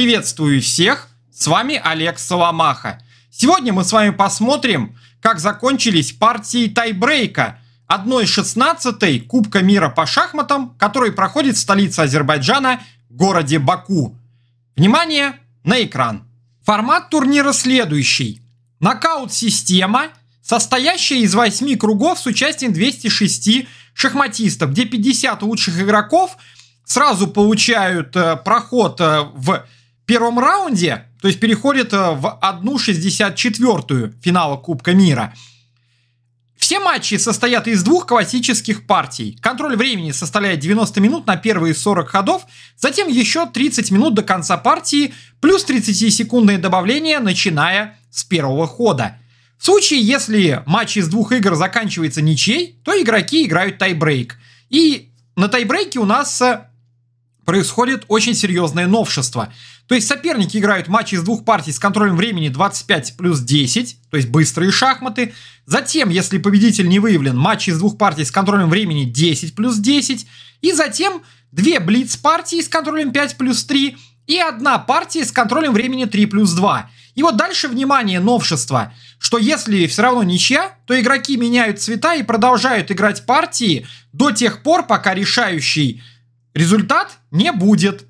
Приветствую всех, с вами Олег Соломаха. Сегодня мы с вами посмотрим, как закончились партии тайбрейка 1-16 Кубка мира по шахматам, который проходит в столице Азербайджана, городе Баку. Внимание на экран. Формат турнира следующий. Нокаут-система, состоящая из 8 кругов с участием 206 шахматистов, где 50 лучших игроков сразу получают э, проход э, в первом раунде, то есть переходит э, в 1-64 финала Кубка мира. Все матчи состоят из двух классических партий. Контроль времени составляет 90 минут на первые 40 ходов, затем еще 30 минут до конца партии, плюс 30-секундное добавление, начиная с первого хода. В случае, если матч из двух игр заканчивается ничьей, то игроки играют тайбрейк. И на тайбрейке у нас э, происходит очень серьезное новшество. То есть соперники играют матчи из двух партий с контролем времени 25 плюс 10, то есть быстрые шахматы. Затем, если победитель не выявлен, матчи из двух партий с контролем времени 10 плюс 10. И затем две блиц-партии с контролем 5 плюс 3 и одна партия с контролем времени 3 плюс 2. И вот дальше, внимание, новшество, что если все равно ничья, то игроки меняют цвета и продолжают играть партии до тех пор, пока решающий Результат не будет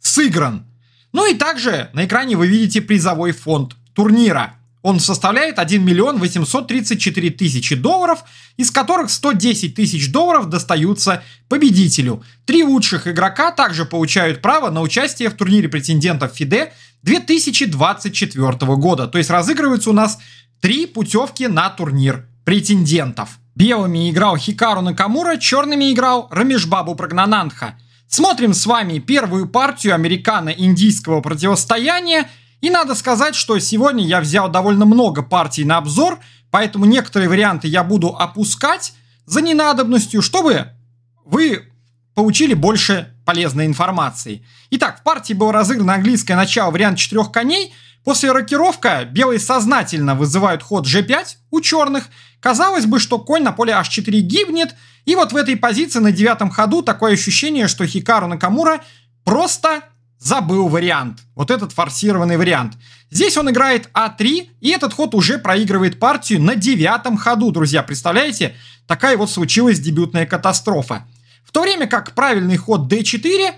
сыгран. Ну и также на экране вы видите призовой фонд турнира. Он составляет 1 миллион 834 тысячи долларов, из которых 110 тысяч долларов достаются победителю. Три лучших игрока также получают право на участие в турнире претендентов ФИДЕ 2024 года. То есть разыгрываются у нас три путевки на турнир претендентов. Белыми играл Хикару Накамура, черными играл Рамишбабу Прагнананха. Смотрим с вами первую партию американо-индийского противостояния. И надо сказать, что сегодня я взял довольно много партий на обзор, поэтому некоторые варианты я буду опускать за ненадобностью, чтобы вы получили больше полезной информации. Итак, в партии был разыгран английское начало, вариант четырех коней. После рокировка белые сознательно вызывают ход g5 у черных – Казалось бы, что конь на поле h4 гибнет, и вот в этой позиции на девятом ходу такое ощущение, что Хикару Накамура просто забыл вариант. Вот этот форсированный вариант. Здесь он играет А3, и этот ход уже проигрывает партию на девятом ходу, друзья. Представляете? Такая вот случилась дебютная катастрофа. В то время как правильный ход d4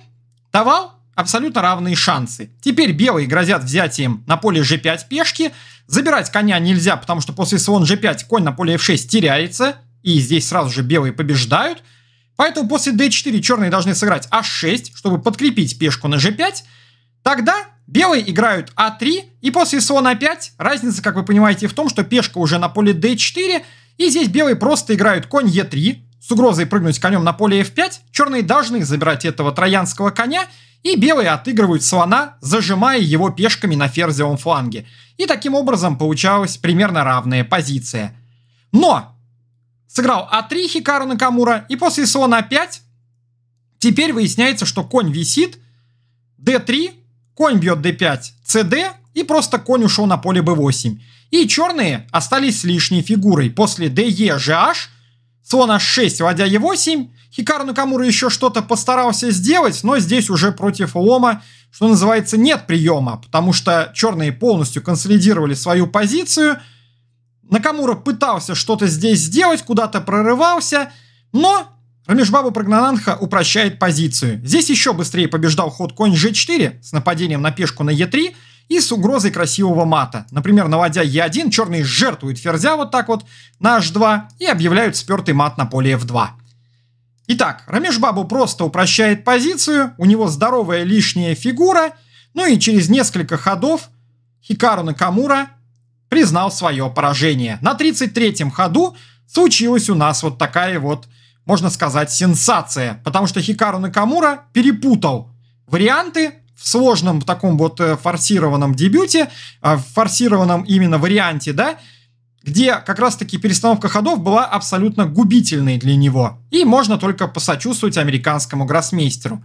давал абсолютно равные шансы. Теперь белые грозят взятием на поле g5 пешки. Забирать коня нельзя, потому что после слон g5 конь на поле f6 теряется. И здесь сразу же белые побеждают. Поэтому после d4 черные должны сыграть h6, а чтобы подкрепить пешку на g5. Тогда белые играют a а 3 и после слон a 5 разница, как вы понимаете, в том, что пешка уже на поле d4, и здесь белые просто играют конь e3, с угрозой прыгнуть конем на поле f5, черные должны забирать этого троянского коня, и белые отыгрывают слона, зажимая его пешками на ферзевом фланге. И таким образом получалась примерно равная позиция. Но! Сыграл А3 Хикару Накамура, и после слона А5 теперь выясняется, что конь висит, d3, конь бьет d5, cd, и просто конь ушел на поле b8. И черные остались с лишней фигурой. После de, gh, слон h6, ладья e8, Хикару Накамура еще что-то постарался сделать, но здесь уже против Лома, что называется, нет приема, потому что черные полностью консолидировали свою позицию. Накамура пытался что-то здесь сделать, куда-то прорывался, но Рамишбабу Прагнананха упрощает позицию. Здесь еще быстрее побеждал ход конь g4 с нападением на пешку на e3 и с угрозой красивого мата. Например, наводя e1, черные жертвуют ферзя вот так вот на h2 и объявляют спертый мат на поле f2. Итак, Рамеш Бабу просто упрощает позицию, у него здоровая лишняя фигура, ну и через несколько ходов Хикару Накамура признал свое поражение. На 33-м ходу случилась у нас вот такая вот, можно сказать, сенсация, потому что Хикару Накамура перепутал варианты в сложном таком вот э, форсированном дебюте, а в форсированном именно варианте, да, где как раз-таки перестановка ходов была абсолютно губительной для него. И можно только посочувствовать американскому гроссмейстеру.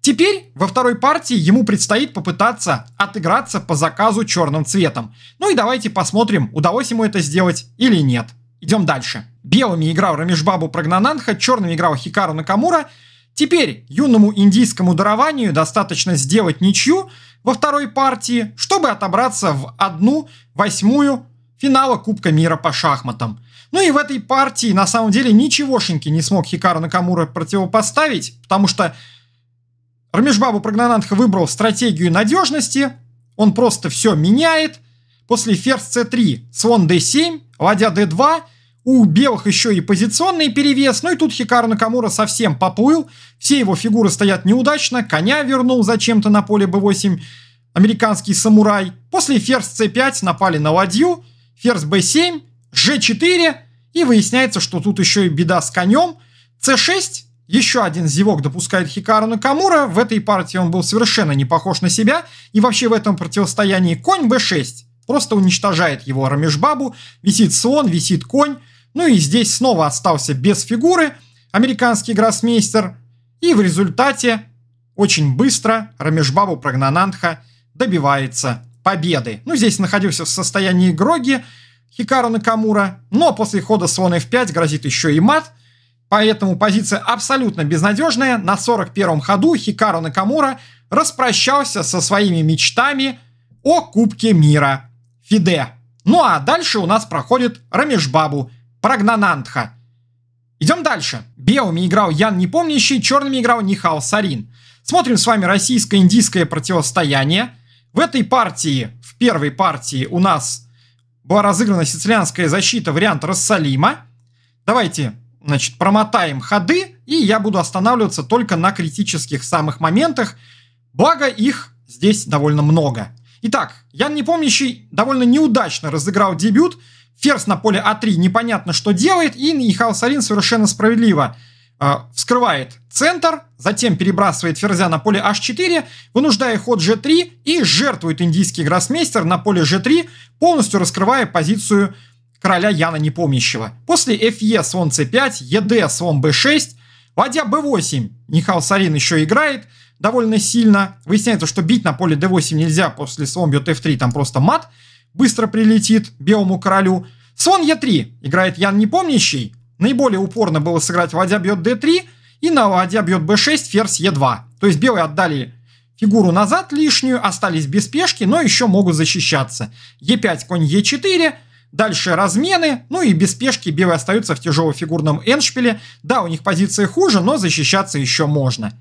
Теперь во второй партии ему предстоит попытаться отыграться по заказу черным цветом. Ну и давайте посмотрим, удалось ему это сделать или нет. Идем дальше. Белыми играл Рамишбабу Прагнананха, черными играл Хикару Накамура. Теперь юному индийскому дарованию достаточно сделать ничью во второй партии, чтобы отобраться в одну восьмую финала Кубка мира по шахматам. Ну и в этой партии на самом деле ничегошеньки не смог Хикару Накамура противопоставить, потому что Рамешбабу Прогнананха выбрал стратегию надежности, он просто все меняет. После ферзь c3, слон d7, ладья d2, у белых еще и позиционный перевес, ну и тут Хикару Накамура совсем поплыл, все его фигуры стоят неудачно, коня вернул зачем-то на поле b8 американский самурай, после ферзь c5 напали на ладью, ферзь b7, g4, и выясняется, что тут еще и беда с конем. c6, еще один зевок допускает Хикару Накамура, в этой партии он был совершенно не похож на себя, и вообще в этом противостоянии конь b6 просто уничтожает его Рамешбабу, висит слон, висит конь, ну и здесь снова остался без фигуры американский гроссмейстер, и в результате очень быстро Рамешбабу Прагнанандха добивается победы. Ну, здесь находился в состоянии Гроги Хикару Накамура, но после хода слона f5 грозит еще и мат, поэтому позиция абсолютно безнадежная. На 41-м ходу Хикару Накамура распрощался со своими мечтами о Кубке мира Фиде. Ну а дальше у нас проходит Рамешбабу, Прагнанантха. Идем дальше. Белыми играл Ян Непомнящий, черными играл Нихал Сарин. Смотрим с вами российско-индийское противостояние – в этой партии, в первой партии у нас была разыграна сицилианская защита, вариант Рассалима. Давайте, значит, промотаем ходы, и я буду останавливаться только на критических самых моментах, благо их здесь довольно много. Итак, Ян Непомнящий довольно неудачно разыграл дебют, Ферзь на поле А3 непонятно что делает, и Михаил Сарин совершенно справедливо – Э, вскрывает центр, затем перебрасывает ферзя на поле h4, вынуждая ход g3 и жертвует индийский гроссмейстер на поле g3, полностью раскрывая позицию короля Яна Непомнящего. После fe слон c5, ед слон b6, ладья b8, Михаил Сарин еще играет довольно сильно. Выясняется, что бить на поле d8 нельзя, после слон бьет f3, там просто мат быстро прилетит белому королю. Слон e3 играет Ян Непомнящий, Наиболее упорно было сыграть ладья бьет d3 и на ладья бьет b6 ферзь e2. То есть белые отдали фигуру назад лишнюю, остались без пешки, но еще могут защищаться. Е5, конь Е4, дальше размены, ну и без пешки белые остаются в тяжелом фигурном эншпиле. Да, у них позиция хуже, но защищаться еще можно.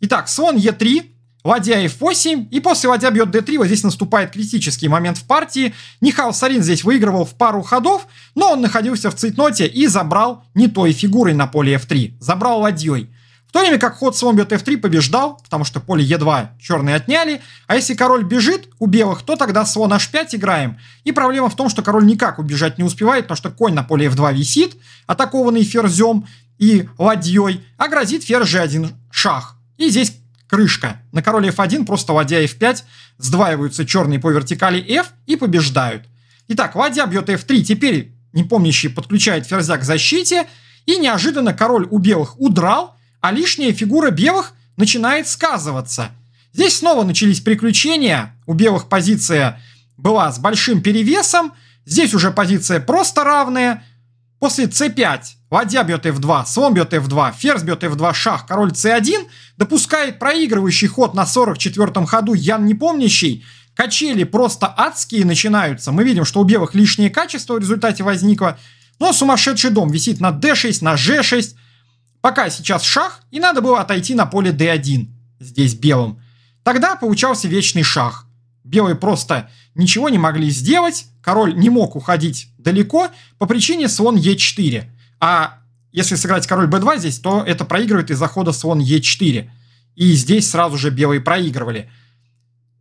Итак, слон Е3, ладья f8, и после ладья бьет d3, вот здесь наступает критический момент в партии. Нихал Сарин здесь выигрывал в пару ходов, но он находился в цитноте и забрал не той фигурой на поле f3, забрал ладьей. В то время как ход слон бьет f3 побеждал, потому что поле e2 черные отняли, а если король бежит у белых, то тогда слон h5 играем. И проблема в том, что король никак убежать не успевает, потому что конь на поле f2 висит, атакованный ферзем и ладьей, а грозит ферзь g1 шах. И здесь крышка. На король f1 просто ладья f5, сдваиваются черные по вертикали f и побеждают. Итак, ладья бьет f3, теперь непомнящий подключает ферзя к защите, и неожиданно король у белых удрал, а лишняя фигура белых начинает сказываться. Здесь снова начались приключения, у белых позиция была с большим перевесом, здесь уже позиция просто равная – После c5 ладья бьет f2, слон бьет f2, ферзь бьет f2, шах, король c1, допускает проигрывающий ход на 44-м ходу Ян Непомнящий, качели просто адские начинаются, мы видим, что у белых лишнее качество в результате возникло, но сумасшедший дом висит на d6, на g6, пока сейчас шах, и надо было отойти на поле d1, здесь белым. Тогда получался вечный шах. Белые просто ничего не могли сделать, король не мог уходить далеко по причине слон Е4. А если сыграть король b2 здесь, то это проигрывает из-за хода слон е 4 И здесь сразу же белые проигрывали.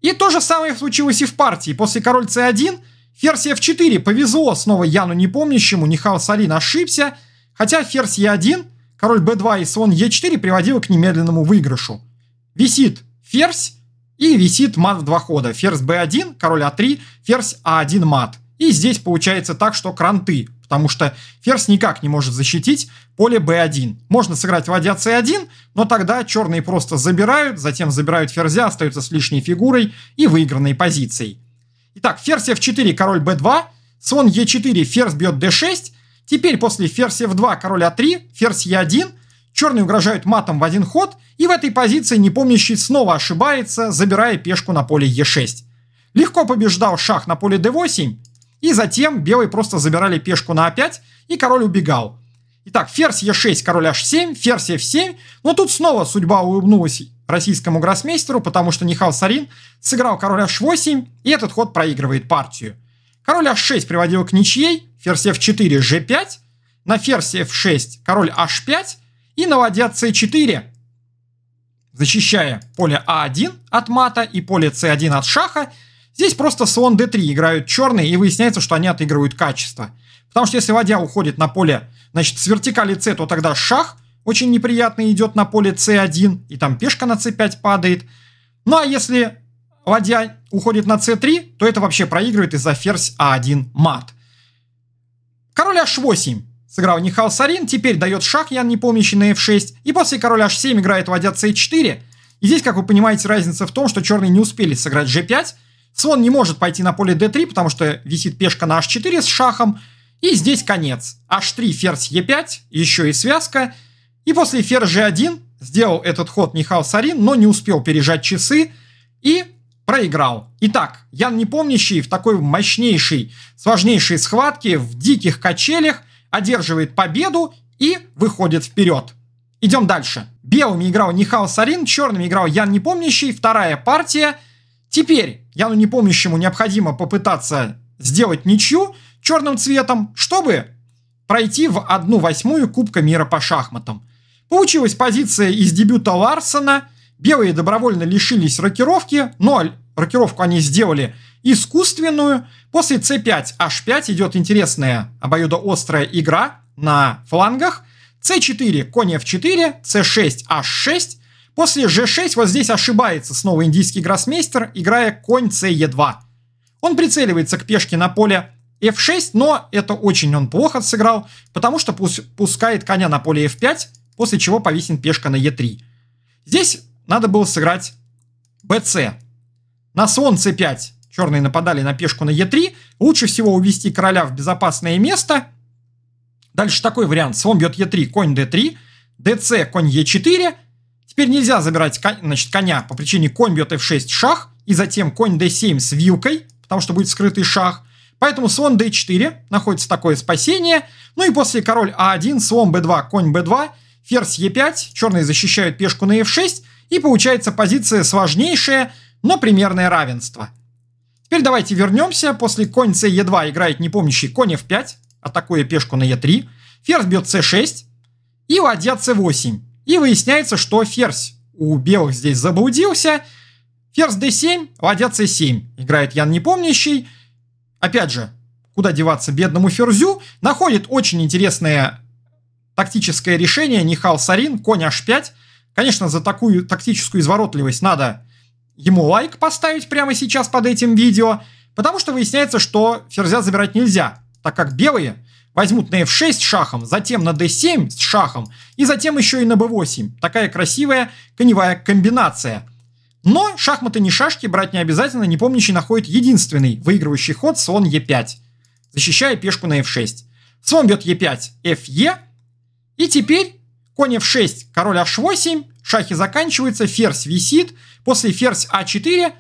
И то же самое случилось и в партии. После король c1, ферзь f4 повезло снова Яну Непомнящему, Нихал Салин ошибся. Хотя ферзь e1, король b2 и слон е 4 приводило к немедленному выигрышу. Висит ферзь и висит мат в два хода. Ферзь b1, король a3, а ферзь a1 а мат. И здесь получается так, что кранты, потому что ферзь никак не может защитить поле b1. Можно сыграть ладья c1, но тогда черные просто забирают, затем забирают ферзя, остаются с лишней фигурой и выигранной позицией. Итак, ферзь f4, король b2, слон e4, ферзь бьет d6. Теперь после ферзь f2, король a3, а ферзь e1, черные угрожают матом в один ход, и в этой позиции непомнящий снова ошибается, забирая пешку на поле e6. Легко побеждал шах на поле d8, и затем белые просто забирали пешку на А5, и король убегал. Итак, ферзь Е6, король H7, ферзь F7. Но тут снова судьба улыбнулась российскому гроссмейстеру, потому что Нихал Сарин сыграл король H8, и этот ход проигрывает партию. Король H6 приводил к ничьей, ферзь F4, G5, на ферзь F6 король H5 и на ладья C4, защищая поле А1 от мата и поле c 1 от шаха, Здесь просто слон d3 играют черные, и выясняется, что они отыгрывают качество. Потому что если ладья уходит на поле, значит, с вертикали c, то тогда шах очень неприятный идет на поле c1, и там пешка на c5 падает. Ну а если ладья уходит на c3, то это вообще проигрывает из-за ферзь a1 а мат. Король h8 сыграл Нихал Сарин, теперь дает шах Ян Непомнящий на f6, и после король h7 играет ладья c4. И здесь, как вы понимаете, разница в том, что черные не успели сыграть g5, Слон не может пойти на поле d3, потому что висит пешка на h4 с шахом. И здесь конец. h3, ферзь e5, еще и связка. И после ферзь g1 сделал этот ход Михаил Сарин, но не успел пережать часы и проиграл. Итак, Ян Непомнящий в такой мощнейшей, сложнейшей схватке в диких качелях одерживает победу и выходит вперед. Идем дальше. Белыми играл Нихао Сарин, черными играл Ян Непомнящий, вторая партия. Теперь Яну Непомнящему необходимо попытаться сделать ничью черным цветом, чтобы пройти в одну восьмую Кубка мира по шахматам. Получилась позиция из дебюта Ларсона. Белые добровольно лишились рокировки, но рокировку они сделали искусственную. После c5, h5 идет интересная обоюдоострая игра на флангах. c4, конь f4, c6, h6. После g6 вот здесь ошибается снова индийский гроссмейстер, играя конь c e2. Он прицеливается к пешке на поле f6, но это очень он плохо сыграл, потому что пускает коня на поле f5, после чего повисит пешка на e3. Здесь надо было сыграть bc. На слон c5 черные нападали на пешку на e3. Лучше всего увести короля в безопасное место. Дальше такой вариант. Слон бьет e3, конь d3, dc, конь e4, Теперь нельзя забирать значит, коня по причине конь бьет f6 шах, и затем конь d7 с вилкой, потому что будет скрытый шах. Поэтому слон d4 находится такое спасение. Ну и после король a1, а слон b2, конь b2, ферзь e5, черные защищают пешку на f6, и получается позиция сложнейшая, но примерное равенство. Теперь давайте вернемся. После конь c e2 играет непомнящий конь f5, атакуя пешку на e3. Ферзь бьет c6 и ладья c8. И выясняется, что ферзь у белых здесь заблудился. Ферзь d7, ладья c7. Играет Ян Непомнящий. Опять же, куда деваться бедному ферзю? Находит очень интересное тактическое решение Нихал Сарин, конь h5. Конечно, за такую тактическую изворотливость надо ему лайк поставить прямо сейчас под этим видео, потому что выясняется, что ферзя забирать нельзя, так как белые Возьмут на f6 шахом, затем на d7 с шахом и затем еще и на b8. Такая красивая коневая комбинация. Но шахматы не шашки, брать не обязательно, непомнящий находит единственный выигрывающий ход слон e5, защищая пешку на f6. Слон бьет e5, fe, и теперь конь f6, король h8, шахи заканчиваются, ферзь висит, после ферзь a а 4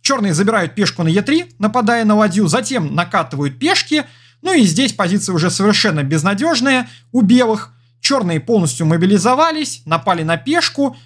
черные забирают пешку на e3, нападая на ладью, затем накатывают пешки, ну и здесь позиция уже совершенно безнадежная. у белых. Черные полностью мобилизовались, напали на пешку.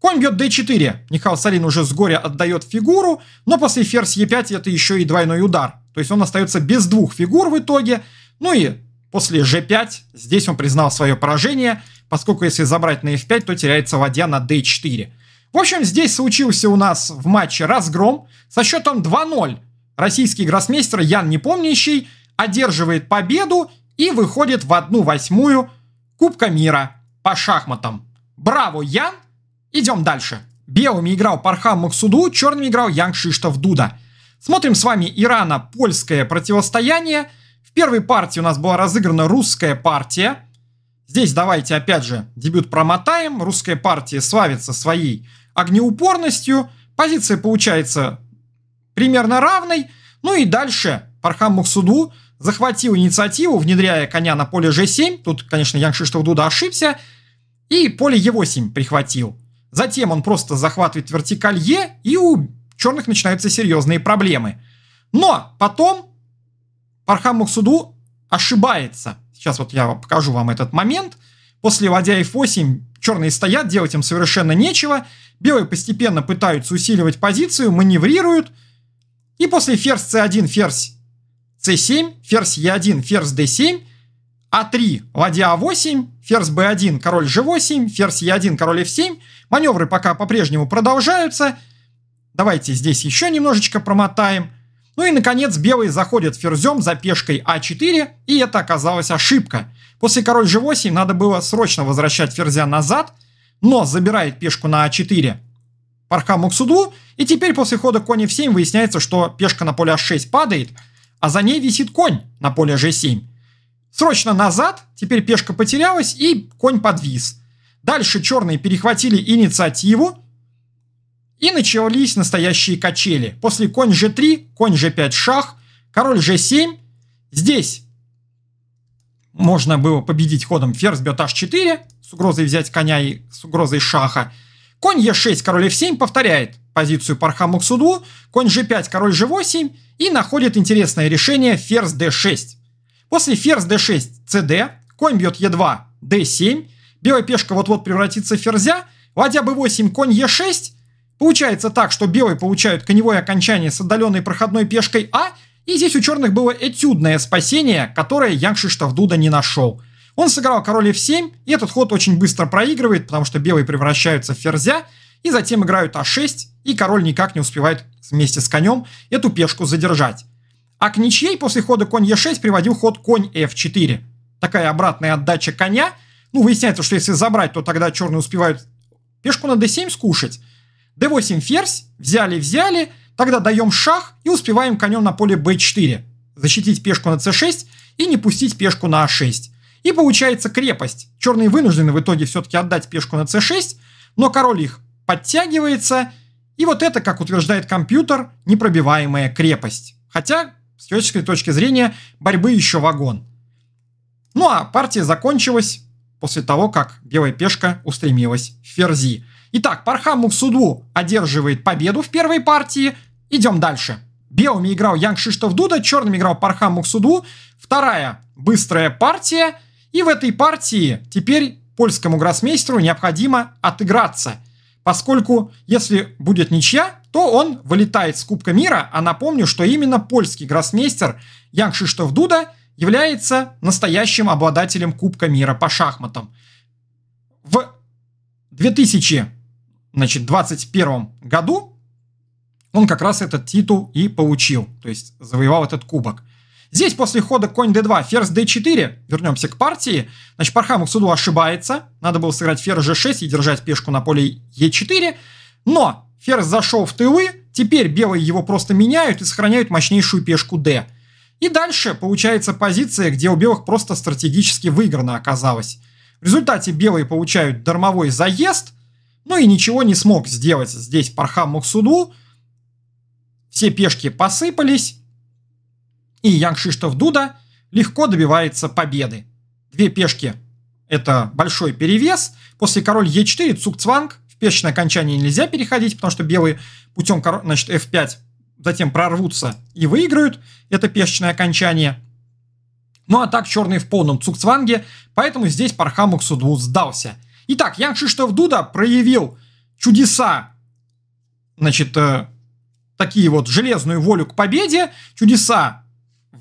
Конь бьет d4. Михаил Салин уже с горя отдает фигуру, но после ферзь e5 это еще и двойной удар. То есть он остается без двух фигур в итоге. Ну и после g5 здесь он признал свое поражение, поскольку если забрать на f5, то теряется ладья на d4. В общем, здесь случился у нас в матче разгром со счетом 2-0. Российский гроссмейстер Ян Непомнящий одерживает победу и выходит в одну восьмую Кубка мира по шахматам. Браво, Ян! Идем дальше. Белыми играл Пархам Максуду, черными играл Ян Шиштов Дуда. Смотрим с вами Ирана-польское противостояние. В первой партии у нас была разыграна русская партия. Здесь давайте опять же дебют промотаем. Русская партия славится своей огнеупорностью. Позиция получается примерно равной. Ну и дальше Пархам Максуду захватил инициативу, внедряя коня на поле g7. Тут, конечно, Ян Кшиштов Дуда ошибся. И поле e8 прихватил. Затем он просто захватывает вертикаль Е, и у черных начинаются серьезные проблемы. Но потом Пархам Максуду ошибается. Сейчас вот я покажу вам этот момент. После ладья f8 черные стоят, делать им совершенно нечего. Белые постепенно пытаются усиливать позицию, маневрируют. И после ферзь c1, ферзь c7, ферзь e1, ферзь d7, а3, ладья a а 8 ферзь b1, король g8, ферзь e1, король f7. Маневры пока по-прежнему продолжаются. Давайте здесь еще немножечко промотаем. Ну и, наконец, белые заходят ферзем за пешкой а4, и это оказалась ошибка. После король g8 надо было срочно возвращать ферзя назад, но забирает пешку на а4 Пархаму к суду, и теперь после хода конь f7 выясняется, что пешка на поле h6 а падает – а за ней висит конь на поле g7. Срочно назад, теперь пешка потерялась и конь подвис. Дальше черные перехватили инициативу и начались настоящие качели. После конь g3, конь g5 шах, король g7. Здесь можно было победить ходом ферзь бьет h4 с угрозой взять коня и с угрозой шаха. Конь Е6, король F7 повторяет позицию Пархаму к суду, конь G5, король G8 и находит интересное решение ферзь D6. После ферзь D6 CD, конь бьет Е2, D7, белая пешка вот-вот превратится в ферзя, ладья B8, конь Е6. Получается так, что белые получают коневое окончание с отдаленной проходной пешкой А, и здесь у черных было этюдное спасение, которое Янг Шиштовдуда не нашел. Он сыграл король f7, и этот ход очень быстро проигрывает, потому что белые превращаются в ферзя, и затем играют а6, и король никак не успевает вместе с конем эту пешку задержать. А к ничьей после хода конь e6 приводил ход конь f4. Такая обратная отдача коня. Ну, выясняется, что если забрать, то тогда черные успевают пешку на d7 скушать. d8 ферзь, взяли-взяли, тогда даем шах и успеваем конем на поле b4. Защитить пешку на c6 и не пустить пешку на a а 6 и получается крепость. Черные вынуждены в итоге все-таки отдать пешку на c6, но король их подтягивается, и вот это, как утверждает компьютер, непробиваемая крепость. Хотя, с теоретической точки зрения, борьбы еще вагон. Ну а партия закончилась после того, как белая пешка устремилась в ферзи. Итак, Пархаму в суду одерживает победу в первой партии. Идем дальше. Белыми играл Янг Шиштов Дуда, черными играл Пархаму в суду. Вторая быстрая партия – и в этой партии теперь польскому гроссмейстеру необходимо отыграться, поскольку если будет ничья, то он вылетает с Кубка мира, а напомню, что именно польский гроссмейстер Ян Кшиштоф Дуда является настоящим обладателем Кубка мира по шахматам. В 2021 году он как раз этот титул и получил, то есть завоевал этот кубок. Здесь после хода конь d2, ферзь d4, вернемся к партии, значит, Пархамов суду ошибается, надо было сыграть ферзь g6 и держать пешку на поле e4, но ферзь зашел в тылы, теперь белые его просто меняют и сохраняют мощнейшую пешку d. И дальше получается позиция, где у белых просто стратегически выиграно оказалось. В результате белые получают дармовой заезд, ну и ничего не смог сделать здесь Пархам Муксуду. Все пешки посыпались, и Янгшиштов Дуда легко добивается победы. Две пешки – это большой перевес. После король Е4, цукцванг. В пешечное окончание нельзя переходить, потому что белые путем значит, F5 затем прорвутся и выиграют это пешечное окончание. Ну а так черные в полном цукцванге, поэтому здесь Пархамук суду сдался. Итак, Янгшиштов Дуда проявил чудеса, значит, э, такие вот железную волю к победе, чудеса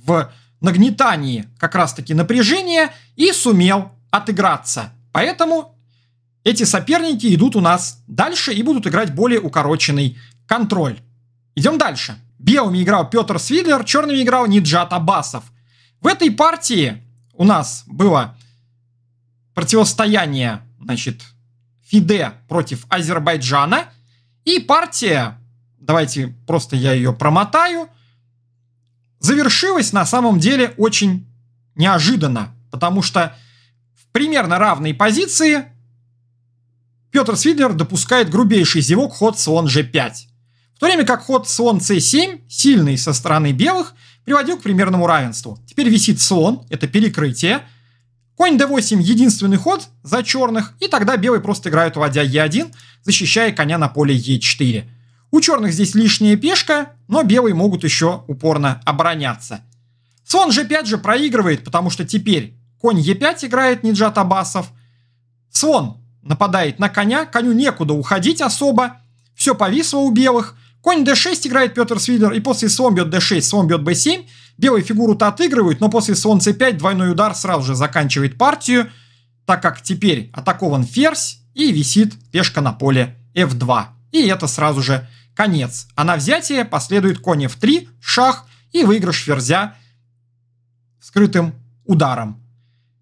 в нагнетании как раз-таки напряжения и сумел отыграться. Поэтому эти соперники идут у нас дальше и будут играть более укороченный контроль. Идем дальше. Белыми играл Петр Свидлер, черными играл Ниджат Абасов. В этой партии у нас было противостояние, значит, Фиде против Азербайджана. И партия, давайте просто я ее промотаю – завершилось на самом деле очень неожиданно, потому что в примерно равной позиции Петр Свидлер допускает грубейший зевок ход слон g5. В то время как ход слон c7, сильный со стороны белых, приводил к примерному равенству. Теперь висит слон, это перекрытие. Конь d8 единственный ход за черных, и тогда белые просто играют ладья e1, защищая коня на поле e4. У черных здесь лишняя пешка, но белые могут еще упорно обороняться. Слон g5 же проигрывает, потому что теперь конь e5 играет Ниджат Абасов. Слон нападает на коня, коню некуда уходить особо. Все повисло у белых. Конь d6 играет Петр Свидер, и после слон бьет d6, слон бьет b7. Белые фигуру-то отыгрывают, но после слон c5 двойной удар сразу же заканчивает партию, так как теперь атакован ферзь и висит пешка на поле f2. И это сразу же конец, а на взятие последует конь f3, шах и выигрыш ферзя скрытым ударом.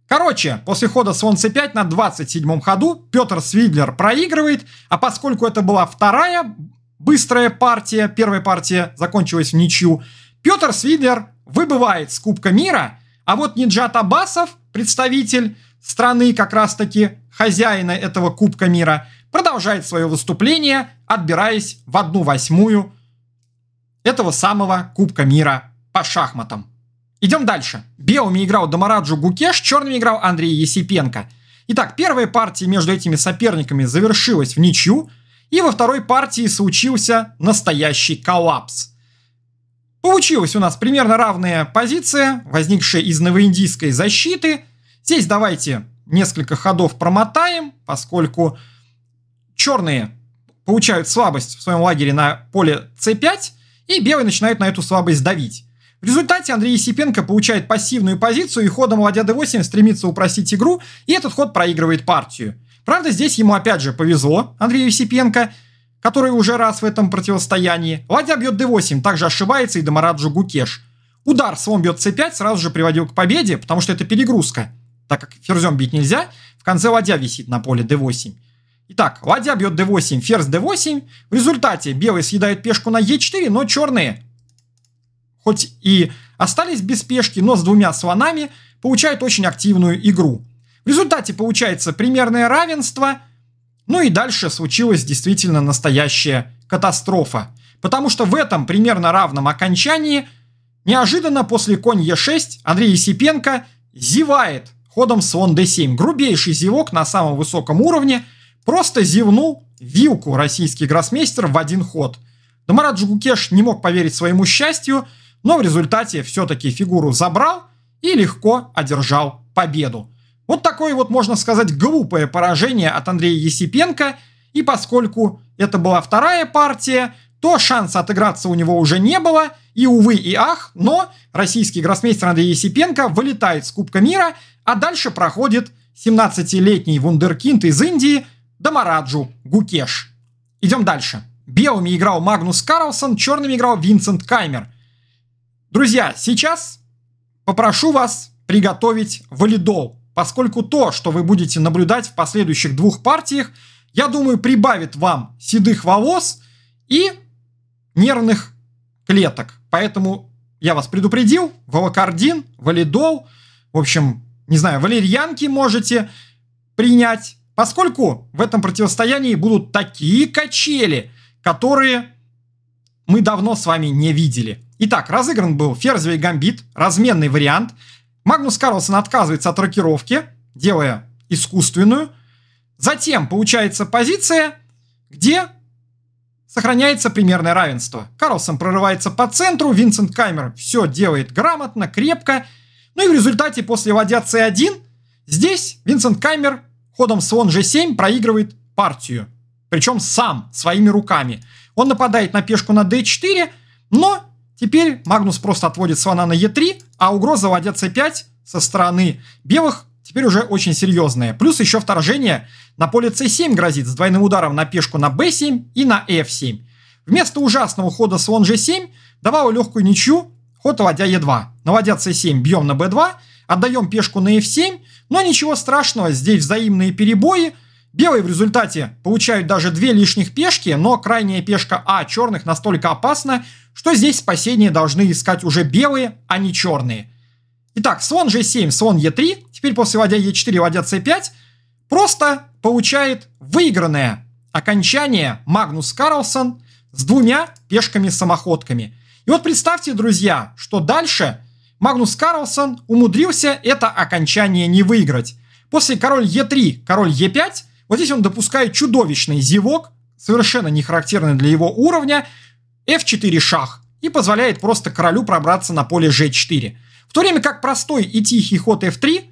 Короче, после хода слон c5 на 27-м ходу Петр Свидлер проигрывает, а поскольку это была вторая быстрая партия, первая партия закончилась в ничью, Петр Свидлер выбывает с Кубка мира, а вот Ниджат Абасов, представитель страны как раз-таки хозяина этого Кубка мира, продолжает свое выступление, отбираясь в одну восьмую этого самого Кубка мира по шахматам. Идем дальше. Белыми играл Домараджу Гукеш, черными играл Андрей Есипенко. Итак, первая партия между этими соперниками завершилась в ничью, и во второй партии случился настоящий коллапс – Получилась у нас примерно равная позиция, возникшая из новоиндийской защиты. Здесь давайте несколько ходов промотаем, поскольку черные получают слабость в своем лагере на поле c5, и белые начинают на эту слабость давить. В результате Андрей Есипенко получает пассивную позицию и ходом ладья d8 стремится упростить игру, и этот ход проигрывает партию. Правда, здесь ему опять же повезло, Андрею Есипенко, который уже раз в этом противостоянии. Ладья бьет d8, также ошибается и Дамараджу Гукеш. Удар слон бьет c5 сразу же приводил к победе, потому что это перегрузка. Так как ферзем бить нельзя, в конце ладья висит на поле d8. Итак, ладья бьет d8, ферзь d8. В результате белые съедают пешку на e4, но черные, хоть и остались без пешки, но с двумя слонами, получают очень активную игру. В результате получается примерное равенство. Ну и дальше случилась действительно настоящая катастрофа. Потому что в этом примерно равном окончании неожиданно после конь e 6 Андрей Есипенко зевает ходом слон d7. Грубейший зевок на самом высоком уровне – Просто зевнул вилку российский гроссмейстер в один ход. Домарат Джугукеш не мог поверить своему счастью, но в результате все-таки фигуру забрал и легко одержал победу. Вот такое вот, можно сказать, глупое поражение от Андрея Есипенко, и поскольку это была вторая партия, то шанса отыграться у него уже не было, и увы и ах, но российский гроссмейстер Андрей Есипенко вылетает с Кубка мира, а дальше проходит 17-летний вундеркинд из Индии – Дамараджу, Гукеш. Идем дальше. Белыми играл Магнус Карлсон, черными играл Винсент Каймер. Друзья, сейчас попрошу вас приготовить валидол, поскольку то, что вы будете наблюдать в последующих двух партиях, я думаю, прибавит вам седых волос и нервных клеток. Поэтому я вас предупредил, волокардин, валидол, в общем, не знаю, валерьянки можете принять Поскольку в этом противостоянии будут такие качели, которые мы давно с вами не видели. Итак, разыгран был ферзевый гамбит, разменный вариант. Магнус Карлсон отказывается от рокировки, делая искусственную. Затем получается позиция, где сохраняется примерное равенство. Карлсон прорывается по центру, Винсент Каймер все делает грамотно, крепко. Ну и в результате после ладья c1 здесь Винсент Каймер Ходом слон g7 проигрывает партию. Причем сам, своими руками. Он нападает на пешку на d4, но теперь Магнус просто отводит слона на e3, а угроза ладья c5 со стороны белых теперь уже очень серьезная. Плюс еще вторжение на поле c7 грозит с двойным ударом на пешку на b7 и на f7. Вместо ужасного хода слон g7 давала легкую ничью ход ладья e2. На ладья c7 бьем на b2, Отдаем пешку на f7, но ничего страшного, здесь взаимные перебои. Белые в результате получают даже две лишних пешки, но крайняя пешка А черных настолько опасна, что здесь спасение должны искать уже белые, а не черные. Итак, слон g7, слон e3, теперь после ладья e4, ладья c5, просто получает выигранное окончание Магнус Карлсон с двумя пешками-самоходками. И вот представьте, друзья, что дальше Магнус Карлсон умудрился это окончание не выиграть. После король Е3, король Е5, вот здесь он допускает чудовищный зевок, совершенно не характерный для его уровня, F4 шах и позволяет просто королю пробраться на поле G4. В то время как простой и тихий ход F3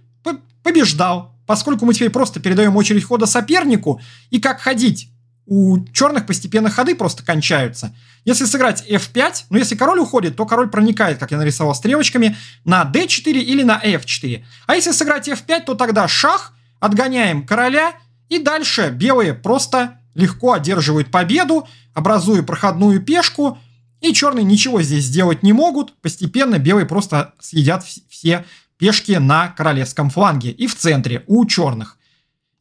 побеждал, поскольку мы теперь просто передаем очередь хода сопернику, и как ходить у черных постепенно ходы просто кончаются. Если сыграть f5, ну если король уходит, то король проникает, как я нарисовал стрелочками, на d4 или на f4. А если сыграть f5, то тогда шах, отгоняем короля, и дальше белые просто легко одерживают победу, образуя проходную пешку, и черные ничего здесь сделать не могут. Постепенно белые просто съедят все пешки на королевском фланге и в центре у черных.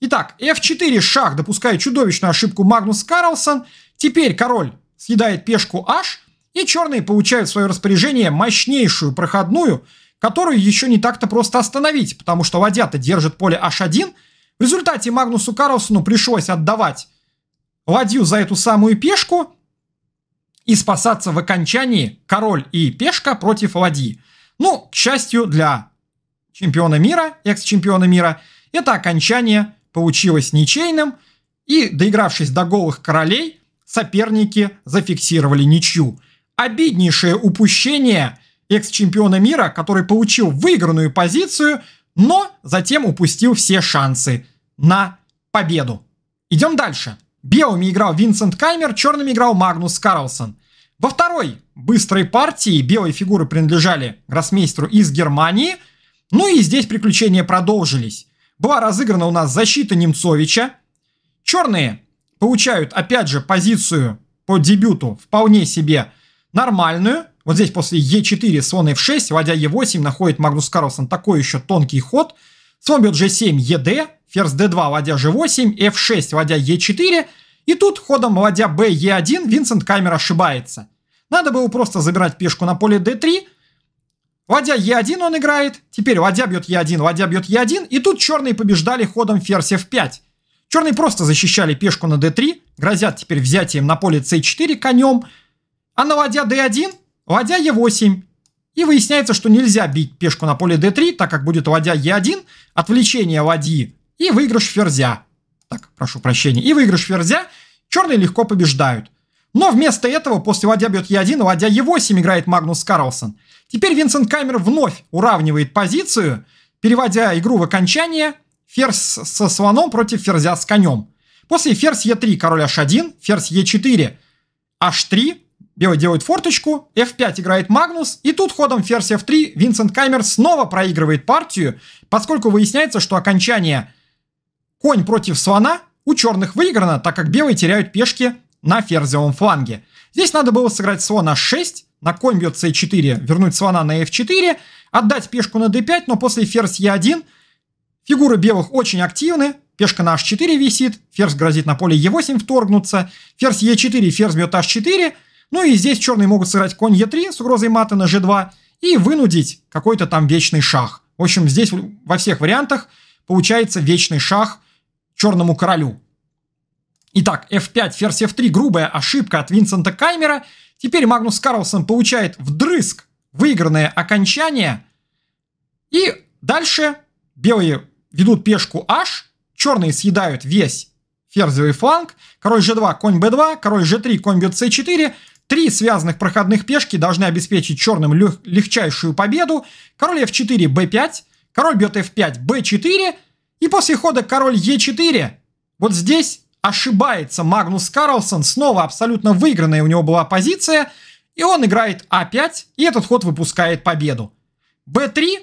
Итак, f4 шах, допуская чудовищную ошибку Магнус Карлсон. Теперь король съедает пешку h, и черные получают в свое распоряжение мощнейшую проходную, которую еще не так-то просто остановить, потому что ладья-то держит поле h1. В результате Магнусу Карлсону пришлось отдавать ладью за эту самую пешку и спасаться в окончании король и пешка против ладьи. Ну, к счастью для чемпиона мира, экс-чемпиона мира, это окончание получилось ничейным, и, доигравшись до голых королей, соперники зафиксировали ничью. Обиднейшее упущение экс-чемпиона мира, который получил выигранную позицию, но затем упустил все шансы на победу. Идем дальше. Белыми играл Винсент Каймер, черными играл Магнус Карлсон. Во второй быстрой партии белые фигуры принадлежали гроссмейстеру из Германии. Ну и здесь приключения продолжились была разыграна у нас защита Немцовича. Черные получают, опять же, позицию по дебюту вполне себе нормальную. Вот здесь после Е4 слон F6, ладья Е8, находит Магнус Карлсон такой еще тонкий ход. Слон бьет G7, ЕД, ферзь D2, ладья G8, F6, ладья е 4 И тут ходом ладья B, E1 Винсент Каймер ошибается. Надо было просто забирать пешку на поле D3, Ладья Е1 он играет. Теперь ладья бьет Е1, ладья бьет Е1. И тут черные побеждали ходом ферзь F5. Черные просто защищали пешку на d3, грозят теперь взятием на поле c4 конем, а на ладья d1 ладья e8. И выясняется, что нельзя бить пешку на поле d3, так как будет ладья e1, отвлечение ладьи и выигрыш ферзя. Так, прошу прощения. И выигрыш ферзя черные легко побеждают. Но вместо этого после ладья бьет e1 ладья e8 играет Магнус Карлсон – Теперь Винсент Камер вновь уравнивает позицию, переводя игру в окончание ферзь со слоном против ферзя с конем. После ферзь Е3, король H1, ферзь Е4, H3, белый делает форточку, F5 играет Магнус, и тут ходом ферзь F3 Винсент Каймер снова проигрывает партию, поскольку выясняется, что окончание конь против слона у черных выиграно, так как белые теряют пешки на ферзевом фланге. Здесь надо было сыграть слон h6, на конь бьет c4, вернуть слона на f4, отдать пешку на d5, но после ферзь e1 фигуры белых очень активны, пешка на h4 висит, ферзь грозит на поле e8 вторгнуться, ферзь e4, ферзь бьет h4, ну и здесь черные могут сыграть конь e3 с угрозой мата на g2 и вынудить какой-то там вечный шах. В общем, здесь во всех вариантах получается вечный шах черному королю. Итак, f5, ферзь f3, грубая ошибка от Винсента Каймера. Теперь Магнус Карлсон получает вдрызг выигранное окончание. И дальше белые ведут пешку h, черные съедают весь ферзевый фланг, король g2, конь b2, король g3, конь бьет c4. Три связанных проходных пешки должны обеспечить черным лег легчайшую победу. Король f4, b5, король бьет f5, b4. И после хода король e4, вот здесь ошибается Магнус Карлсон, снова абсолютно выигранная у него была позиция, и он играет А5, и этот ход выпускает победу. Б3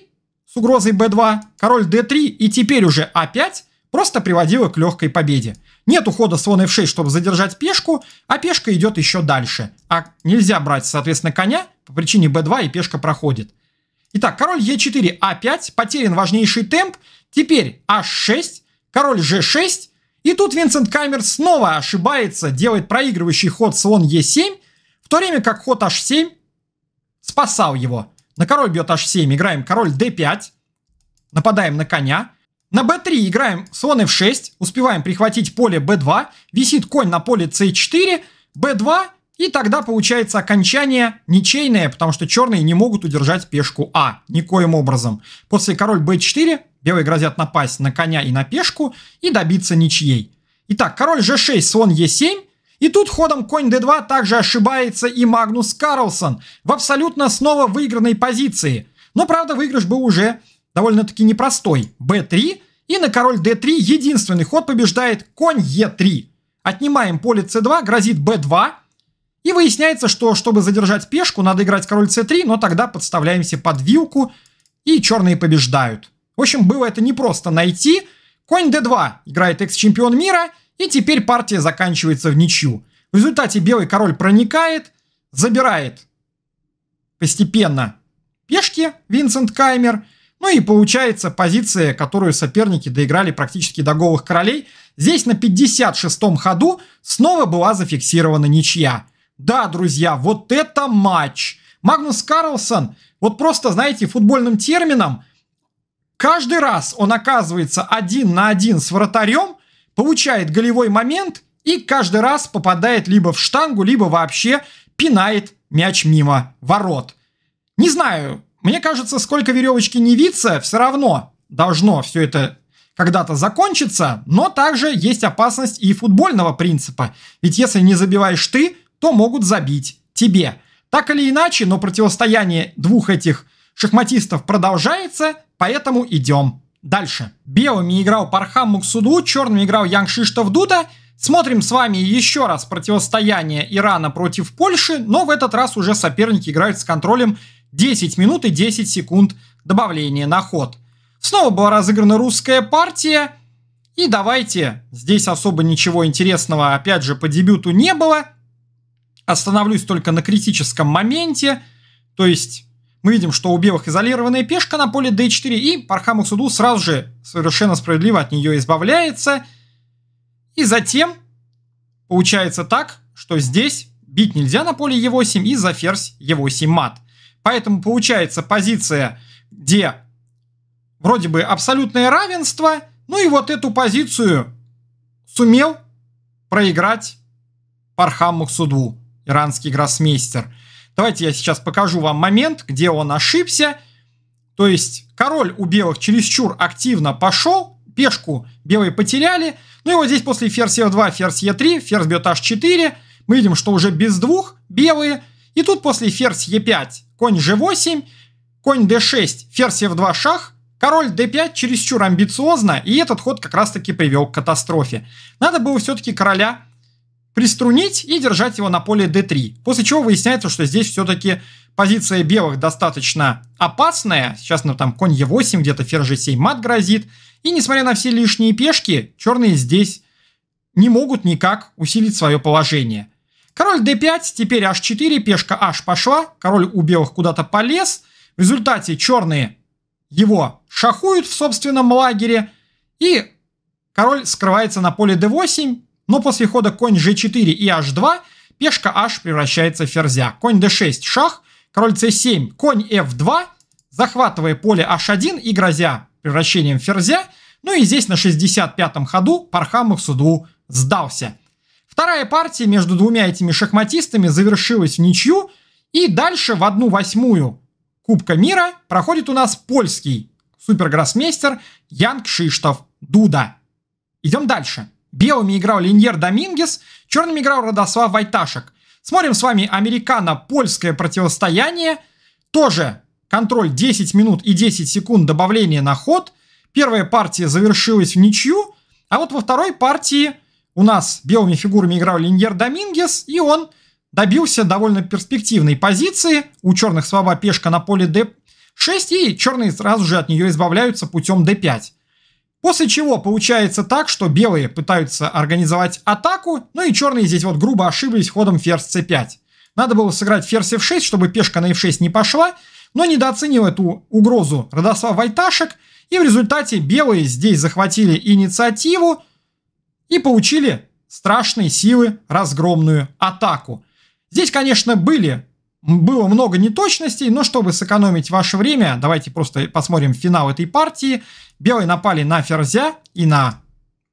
с угрозой Б2, король Д3 и теперь уже А5 просто приводила к легкой победе. Нет ухода слон F6, чтобы задержать пешку, а пешка идет еще дальше. А нельзя брать, соответственно, коня по причине B2 и пешка проходит. Итак, король e 4 А5, потерян важнейший темп. Теперь H6, король G6, и тут Винсент Камер снова ошибается, делает проигрывающий ход слон Е7, в то время как ход H7 спасал его. На король бьет H7, играем король D5, нападаем на коня. На b3 играем слон f6, успеваем прихватить поле b2, висит конь на поле c4, b2, и тогда получается окончание ничейное, потому что черные не могут удержать пешку а никоим образом. После король b4 Белые грозят напасть на коня и на пешку и добиться ничьей. Итак, король g6, слон e7. И тут ходом конь d2 также ошибается и Магнус Карлсон в абсолютно снова выигранной позиции. Но, правда, выигрыш был уже довольно-таки непростой. b3 и на король d3 единственный ход побеждает конь e3. Отнимаем поле c2, грозит b2. И выясняется, что чтобы задержать пешку, надо играть король c3, но тогда подставляемся под вилку и черные побеждают. В общем, было это непросто найти. Конь d2 играет экс-чемпион мира, и теперь партия заканчивается в ничью. В результате белый король проникает, забирает постепенно пешки Винсент Каймер. Ну и получается позиция, которую соперники доиграли практически до голых королей. Здесь на 56-м ходу снова была зафиксирована ничья. Да, друзья, вот это матч! Магнус Карлсон, вот просто, знаете, футбольным термином Каждый раз он оказывается один на один с вратарем, получает голевой момент и каждый раз попадает либо в штангу, либо вообще пинает мяч мимо ворот. Не знаю, мне кажется, сколько веревочки не виться, все равно должно все это когда-то закончится, но также есть опасность и футбольного принципа. Ведь если не забиваешь ты, то могут забить тебе. Так или иначе, но противостояние двух этих шахматистов продолжается, поэтому идем дальше. Белыми играл Пархам Муксуду, черными играл Янг Шиштов Дуда. Смотрим с вами еще раз противостояние Ирана против Польши, но в этот раз уже соперники играют с контролем 10 минут и 10 секунд добавления на ход. Снова была разыграна русская партия. И давайте, здесь особо ничего интересного, опять же, по дебюту не было. Остановлюсь только на критическом моменте. То есть мы видим, что у белых изолированная пешка на поле d4, и Пархаму Суду сразу же совершенно справедливо от нее избавляется. И затем получается так, что здесь бить нельзя на поле e8 и за ферзь e8 мат. Поэтому получается позиция, где вроде бы абсолютное равенство, ну и вот эту позицию сумел проиграть Пархам Максуду, иранский гроссмейстер – Давайте я сейчас покажу вам момент, где он ошибся. То есть король у белых чересчур активно пошел, пешку белые потеряли. Ну и вот здесь после ферзь e2, ферзь e3, ферзь бьет h4. Мы видим, что уже без двух белые. И тут после ферзь e5, конь g8, конь d6, ферзь f2 шах, король d5 чересчур амбициозно, и этот ход как раз таки привел к катастрофе. Надо было все-таки короля приструнить и держать его на поле d3. После чего выясняется, что здесь все-таки позиция белых достаточно опасная. Сейчас нам ну, там конь e8, где-то ферзь g7 мат грозит. И несмотря на все лишние пешки, черные здесь не могут никак усилить свое положение. Король d5, теперь h4, пешка h пошла, король у белых куда-то полез. В результате черные его шахуют в собственном лагере, и король скрывается на поле d8, но после хода конь g4 и h2 пешка h превращается в ферзя. Конь d6 шах, король c7, конь f2, захватывая поле h1 и грозя превращением в ферзя. Ну и здесь на 65-м ходу Пархамов суду сдался. Вторая партия между двумя этими шахматистами завершилась в ничью. И дальше в одну восьмую Кубка мира проходит у нас польский супергроссмейстер Янг Шиштов Дуда. Идем дальше. Белыми играл Линьер Домингес, черными играл Родослав Вайташек. Смотрим с вами американо-польское противостояние. Тоже контроль 10 минут и 10 секунд добавления на ход. Первая партия завершилась в ничью, а вот во второй партии у нас белыми фигурами играл Линьер Домингес, и он добился довольно перспективной позиции. У черных слаба пешка на поле d6, и черные сразу же от нее избавляются путем d5. После чего получается так, что белые пытаются организовать атаку, ну и черные здесь вот грубо ошиблись ходом ферзь c5. Надо было сыграть ферзь f6, чтобы пешка на f6 не пошла, но недооценил эту угрозу Радослав Вайташек, и в результате белые здесь захватили инициативу и получили страшные силы разгромную атаку. Здесь, конечно, были было много неточностей, но чтобы сэкономить ваше время, давайте просто посмотрим финал этой партии. Белые напали на ферзя и на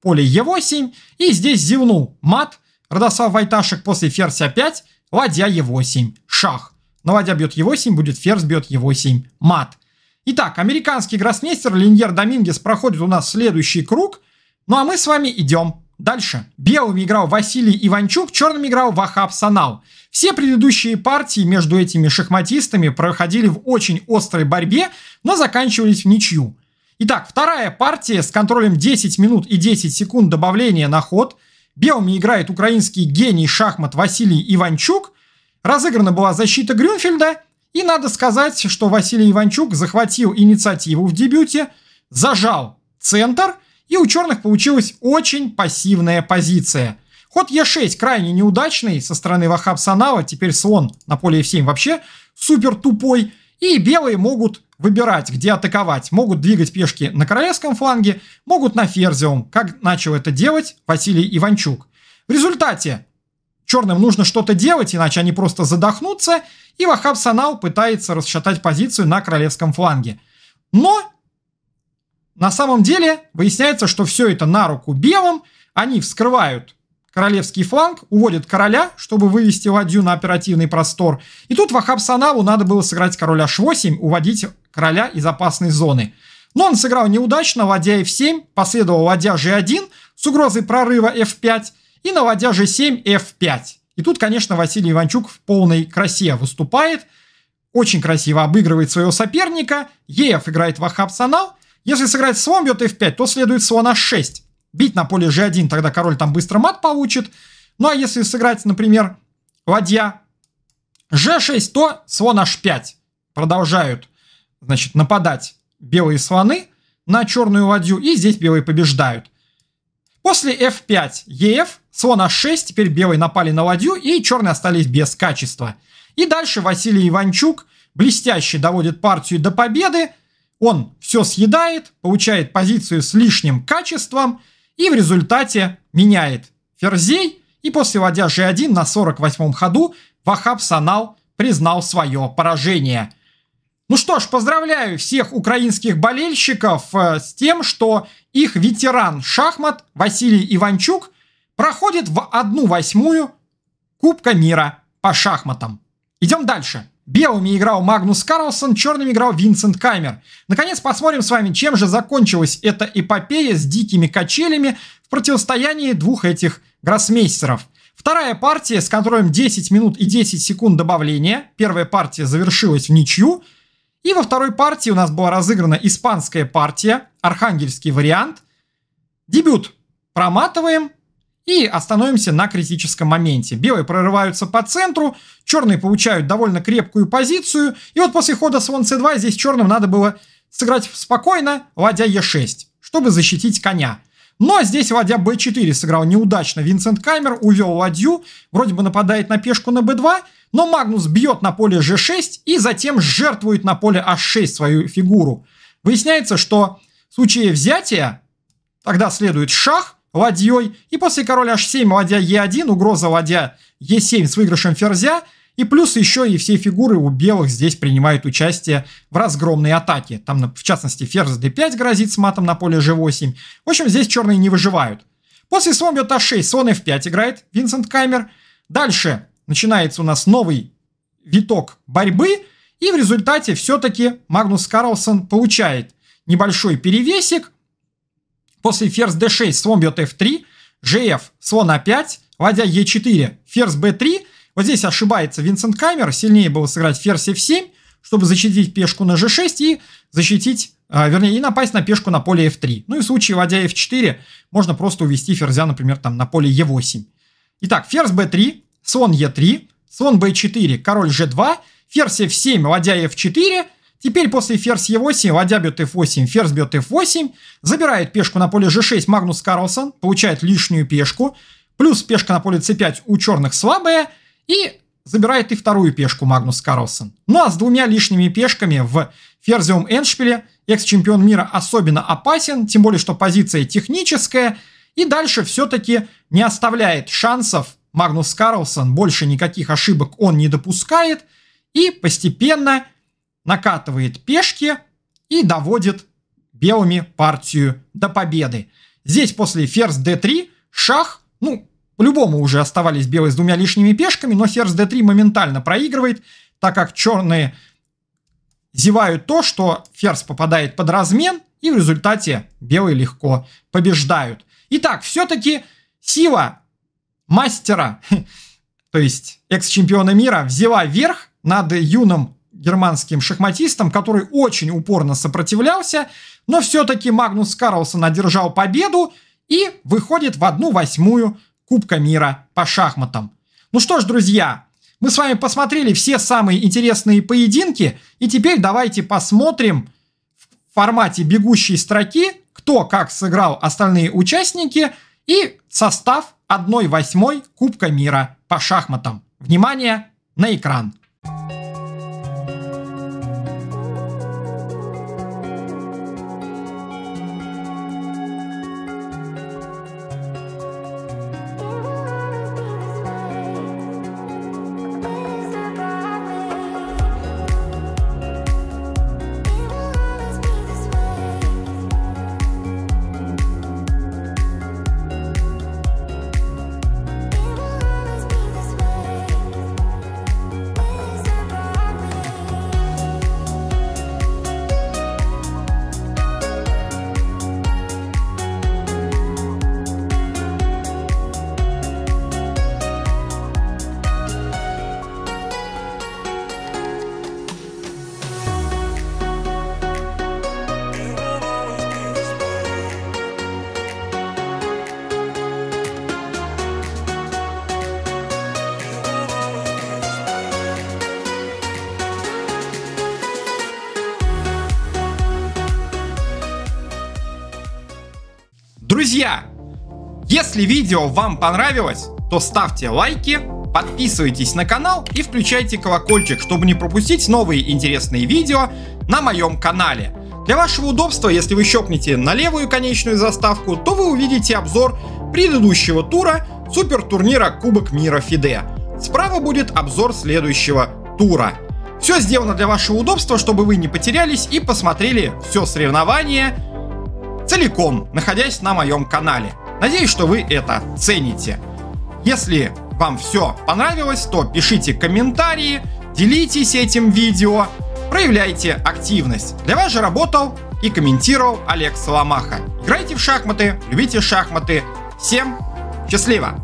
поле Е8, и здесь зевнул мат. Радослав Вайташек после ферзя 5 ладья Е8, шах. Но ладья бьет Е8, будет ферзь бьет Е8, мат. Итак, американский гроссмейстер Линьер Домингес проходит у нас следующий круг. Ну а мы с вами идем Дальше. Белым играл Василий Иванчук, черным играл Вахаб Санал. Все предыдущие партии между этими шахматистами проходили в очень острой борьбе, но заканчивались в ничью. Итак, вторая партия с контролем 10 минут и 10 секунд добавления на ход. Белыми играет украинский гений шахмат Василий Иванчук. Разыграна была защита Грюнфельда. И надо сказать, что Василий Иванчук захватил инициативу в дебюте, зажал центр – и у черных получилась очень пассивная позиция. Ход Е6 крайне неудачный со стороны Вахаб Санава, теперь слон на поле F7 вообще супер тупой, и белые могут выбирать, где атаковать. Могут двигать пешки на королевском фланге, могут на ферзевом, как начал это делать Василий Иванчук. В результате черным нужно что-то делать, иначе они просто задохнутся, и Вахаб Санал пытается расшатать позицию на королевском фланге. Но на самом деле выясняется, что все это на руку белым. Они вскрывают королевский фланг, уводят короля, чтобы вывести ладью на оперативный простор. И тут Вахаб Санаву надо было сыграть короля h8, уводить короля из опасной зоны. Но он сыграл неудачно, ладья f7, последовал ладья g1 с угрозой прорыва f5 и на ладья g7 f5. И тут, конечно, Василий Иванчук в полной красе выступает, очень красиво обыгрывает своего соперника, ЕФ играет Вахаб Санал, если сыграть слон бьет f5, то следует слон h6. Бить на поле g1, тогда король там быстро мат получит. Ну а если сыграть, например, ладья g6, то слон h5. Продолжают значит, нападать белые слоны на черную ладью, и здесь белые побеждают. После f5, ef, слон h6, теперь белые напали на ладью, и черные остались без качества. И дальше Василий Иванчук блестяще доводит партию до победы, он все съедает, получает позицию с лишним качеством и в результате меняет ферзей. И после ладья g1 на 48-м ходу Вахаб Санал признал свое поражение. Ну что ж, поздравляю всех украинских болельщиков э, с тем, что их ветеран шахмат Василий Иванчук проходит в одну восьмую Кубка мира по шахматам. Идем дальше. Белыми играл Магнус Карлсон, черными играл Винсент Каймер. Наконец посмотрим с вами, чем же закончилась эта эпопея с дикими качелями в противостоянии двух этих гроссмейстеров. Вторая партия с контролем 10 минут и 10 секунд добавления. Первая партия завершилась в ничью. И во второй партии у нас была разыграна испанская партия, архангельский вариант. Дебют проматываем, и остановимся на критическом моменте. Белые прорываются по центру, черные получают довольно крепкую позицию. И вот после хода слон c2 здесь черным надо было сыграть спокойно, ладья e6, чтобы защитить коня. Но здесь ладья b4 сыграл неудачно. Винсент Каймер увел ладью, вроде бы нападает на пешку на b2, но Магнус бьет на поле g6 и затем жертвует на поле h6 свою фигуру. Выясняется, что в случае взятия тогда следует шах, ладьей, и после короля h7, ладья e1, угроза ладья e7 с выигрышем ферзя, и плюс еще и все фигуры у белых здесь принимают участие в разгромной атаке. Там, в частности, ферзь d5 грозит с матом на поле g8. В общем, здесь черные не выживают. После слон бьет h6, слон f5 играет Винсент Каймер. Дальше начинается у нас новый виток борьбы, и в результате все-таки Магнус Карлсон получает небольшой перевесик, После ферзь d6 слон бьет f3, gf слон a5, а ладья e4, ферзь b3. Вот здесь ошибается Винсент Каймер. сильнее было сыграть ферзь f7, чтобы защитить пешку на g6 и защитить, э, вернее, и напасть на пешку на поле f3. Ну и в случае ладья f4 можно просто увести ферзя, например, там на поле e8. Итак, ферзь b3, слон e3, слон b4, король g2, ферзь f7, ладья f4, Теперь после ферзь e8, ладья бьет f8, ферзь бьет f8, забирает пешку на поле g6 Магнус Карлсон, получает лишнюю пешку, плюс пешка на поле c5 у черных слабая, и забирает и вторую пешку Магнус Карлсон. Ну а с двумя лишними пешками в ферзевом эндшпиле экс-чемпион мира особенно опасен, тем более что позиция техническая, и дальше все-таки не оставляет шансов Магнус Карлсон, больше никаких ошибок он не допускает, и постепенно накатывает пешки и доводит белыми партию до победы. Здесь после ферзь d3 шах, ну, по-любому уже оставались белые с двумя лишними пешками, но ферзь d3 моментально проигрывает, так как черные зевают то, что ферзь попадает под размен, и в результате белые легко побеждают. Итак, все-таки сила мастера, то есть экс-чемпиона мира, взяла верх над юным германским шахматистом, который очень упорно сопротивлялся, но все-таки Магнус Карлсон одержал победу и выходит в одну восьмую Кубка мира по шахматам. Ну что ж, друзья, мы с вами посмотрели все самые интересные поединки, и теперь давайте посмотрим в формате бегущей строки, кто как сыграл остальные участники и состав 1 восьмой Кубка мира по шахматам. Внимание на экран! Друзья, если видео вам понравилось, то ставьте лайки, подписывайтесь на канал и включайте колокольчик, чтобы не пропустить новые интересные видео на моем канале. Для вашего удобства, если вы щелкнете на левую конечную заставку, то вы увидите обзор предыдущего тура супер турнира Кубок Мира Фиде. Справа будет обзор следующего тура. Все сделано для вашего удобства, чтобы вы не потерялись и посмотрели все соревнования целиком, находясь на моем канале. Надеюсь, что вы это цените. Если вам все понравилось, то пишите комментарии, делитесь этим видео, проявляйте активность. Для вас же работал и комментировал Олег Соломаха. Играйте в шахматы, любите шахматы. Всем счастливо!